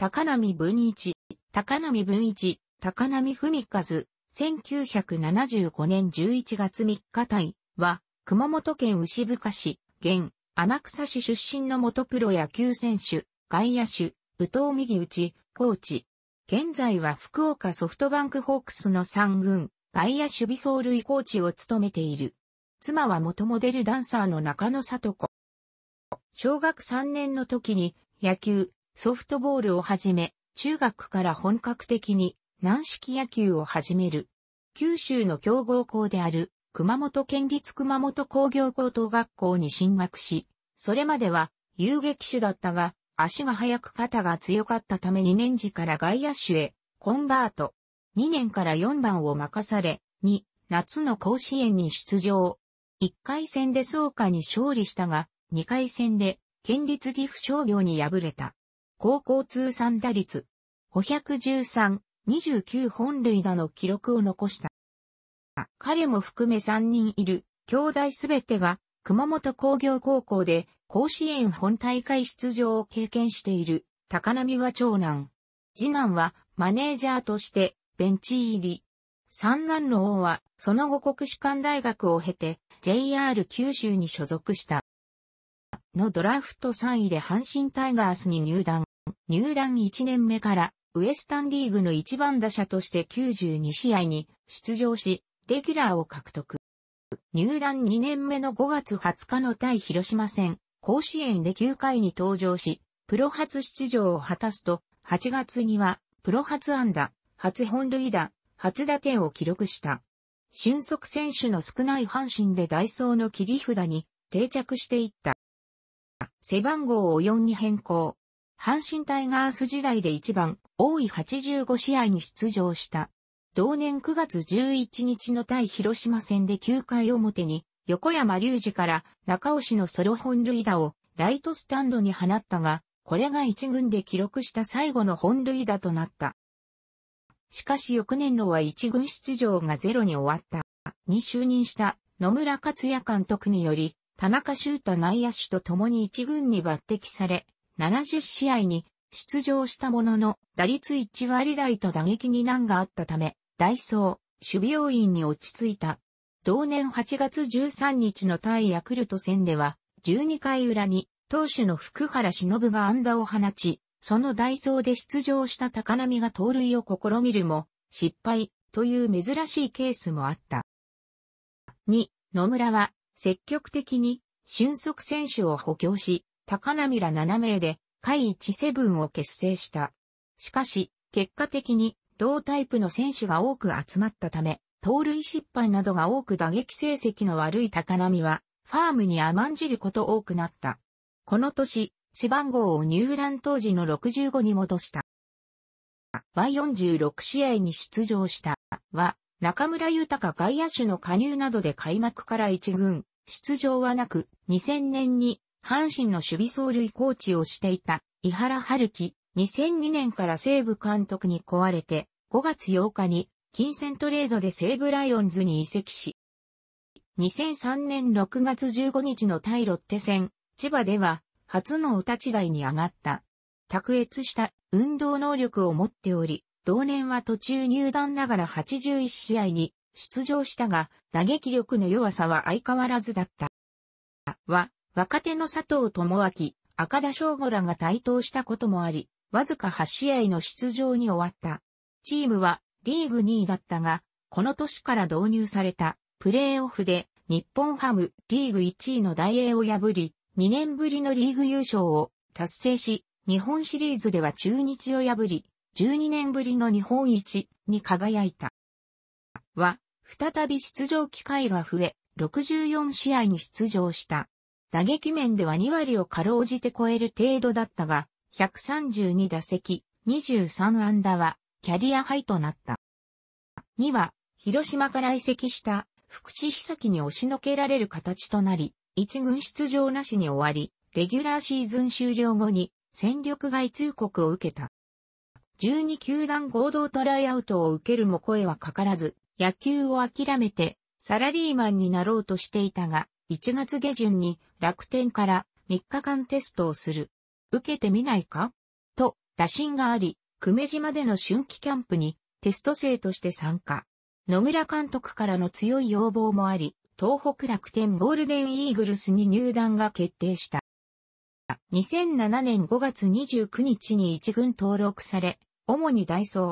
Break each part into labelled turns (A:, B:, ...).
A: 高波文一、高波文一、高波文和、1975年11月3日隊は、熊本県牛深市、現、天草市出身の元プロ野球選手、外野手、宇藤右内、コーチ。現在は福岡ソフトバンクホークスの3軍、外野守備走塁コーチを務めている。妻は元モデルダンサーの中野里子。小学3年の時に野球、ソフトボールをはじめ、中学から本格的に軟式野球を始める。九州の強豪校である熊本県立熊本工業高等学校に進学し、それまでは遊撃手だったが、足が速く肩が強かったため2年時から外野手へコンバート。2年から4番を任され、2、夏の甲子園に出場。1回戦で草加に勝利したが、2回戦で県立岐阜商業に敗れた。高校通算打率513、29本塁打の記録を残した。彼も含め3人いる兄弟すべてが熊本工業高校で甲子園本大会出場を経験している高波は長男。次男はマネージャーとしてベンチ入り。三男の王はその後国士舘大学を経て JR 九州に所属した。のドラフト3位で阪神タイガースに入団。入団1年目からウエスタンリーグの1番打者として92試合に出場し、レギュラーを獲得。入団2年目の5月20日の対広島戦、甲子園で9回に登場し、プロ初出場を果たすと、8月には、プロ初安打、初本塁打、初打点を記録した。俊足選手の少ない阪神でダイソーの切り札に定着していった。背番号を4に変更。阪神タイガース時代で一番、多い85試合に出場した。同年9月11日の対広島戦で9回表に、横山隆二から中尾氏のソロ本塁打をライトスタンドに放ったが、これが1軍で記録した最後の本塁打となった。しかし翌年のは1軍出場がゼロに終わった。に就任した野村克也監督により、田中修太内野手と共に1軍に抜擢され、70試合に出場したものの、打率1割台と打撃に難があったため、ダイソー、守備要員に落ち着いた。同年8月13日の対ヤクルト戦では、12回裏に、投手の福原忍が安打を放ち、そのダイソーで出場した高波が盗塁を試みるも、失敗という珍しいケースもあった。2、野村は積極的に俊足選手を補強し、高波ら7名で、海1セブンを結成した。しかし、結果的に、同タイプの選手が多く集まったため、盗塁失敗などが多く打撃成績の悪い高波は、ファームに甘んじること多くなった。この年、背番号を入団当時の65に戻した。は46試合に出場した。は、中村豊外野手の加入などで開幕から一軍、出場はなく、2000年に阪神の守備走塁コーチをしていた、井原春樹、2002年から西部監督に壊れて、5月8日に、金銭トレードで西部ライオンズに移籍し、2003年6月15日の対ロッテ戦、千葉では、初のお立ち台に上がった。卓越した運動能力を持っており、同年は途中入団ながら81試合に出場したが、打撃力の弱さは相変わらずだった。は、若手の佐藤智明、赤田翔吾らが対等したこともあり、わずか8試合の出場に終わった。チームはリーグ2位だったが、この年から導入されたプレーオフで日本ハムリーグ1位の大英を破り、2年ぶりのリーグ優勝を達成し、日本シリーズでは中日を破り、12年ぶりの日本一に輝いた。は、再び出場機会が増え、64試合に出場した。打撃面では2割をかろうじて超える程度だったが、132打席、23安打は、キャリアハイとなった。2は、広島から移籍した、福地久木に押しのけられる形となり、一軍出場なしに終わり、レギュラーシーズン終了後に、戦力外通告を受けた。12球団合同トライアウトを受けるも声はかからず、野球を諦めて、サラリーマンになろうとしていたが、1月下旬に楽天から3日間テストをする。受けてみないかと打診があり、久米島での春季キャンプにテスト生として参加。野村監督からの強い要望もあり、東北楽天ゴールデンイーグルスに入団が決定した。2007年5月29日に一軍登録され、主にダイソー、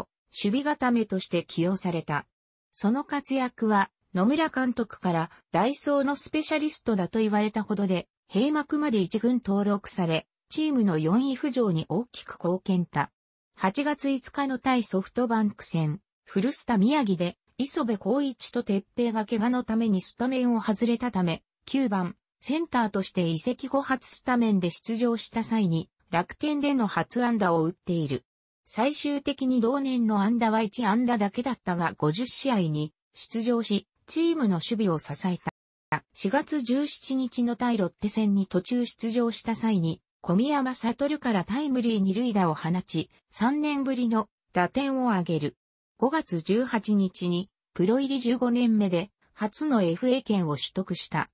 A: 守備固めとして起用された。その活躍は野村監督からダイソーのスペシャリストだと言われたほどで、閉幕まで一軍登録され、チームの4位浮上に大きく貢献た。8月5日の対ソフトバンク戦、古スタ宮城で、磯部光一と鉄平が怪我のためにスタメンを外れたため、9番、センターとして移籍後初スタメンで出場した際に、楽天での初安打を打っている。最終的に同年の安打は1安打だけだったが50試合に出場し、チームの守備を支えた。4月17日の対ロッテ戦に途中出場した際に、小宮山悟からタイムリー二塁打を放ち、3年ぶりの打点を挙げる。5月18日に、プロ入り15年目で、初の FA 権を取得した。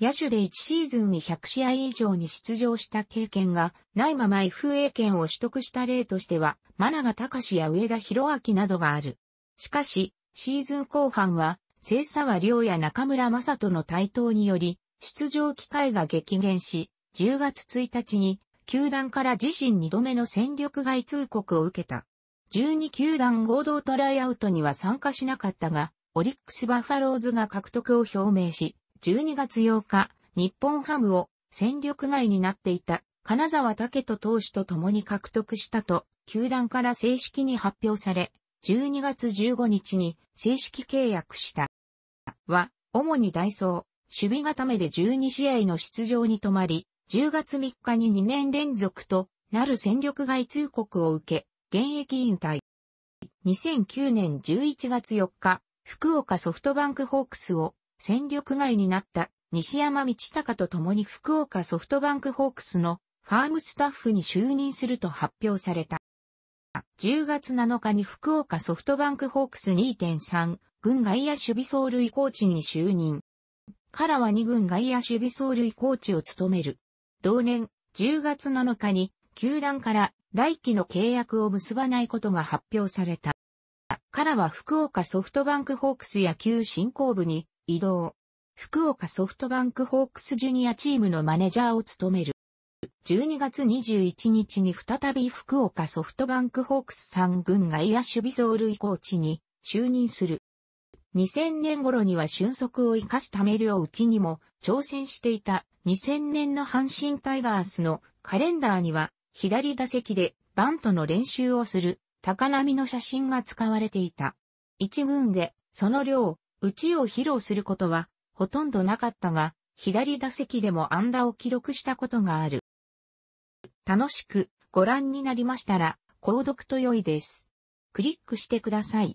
A: 野手で1シーズンに100試合以上に出場した経験がないまま FA 権を取得した例としては、真永隆や上田博明などがある。しかし、シーズン後半は清沢良や中村正人の台頭により、出場機会が激減し、10月1日に、球団から自身2度目の戦力外通告を受けた。12球団合同トライアウトには参加しなかったが、オリックスバファローズが獲得を表明し、12月8日、日本ハムを戦力外になっていた金沢武人投手と共に獲得したと、球団から正式に発表され、12月15日に正式契約した。は、主にダイソー、守備固めで12試合の出場に止まり、10月3日に2年連続となる戦力外通告を受け、現役引退。2009年11月4日、福岡ソフトバンクホークスを戦力外になった西山道隆と共に福岡ソフトバンクホークスのファームスタッフに就任すると発表された。10月7日に福岡ソフトバンクホークス2.3軍外野守備走塁コーチに就任。カラは2軍外野守備走塁コーチを務める。同年10月7日に球団から来期の契約を結ばないことが発表された。カラは福岡ソフトバンクホークス野球振興部に移動。福岡ソフトバンクホークスジュニアチームのマネジャーを務める。12月21日に再び福岡ソフトバンクホークス3軍外野守備走塁コーチに就任する。2000年頃には俊足を生かすため両うちにも挑戦していた2000年の阪神タイガースのカレンダーには左打席でバントの練習をする高波の写真が使われていた。一軍でその両うちを披露することはほとんどなかったが左打席でも安打を記録したことがある。楽しくご覧になりましたら購読と良いです。クリックしてください。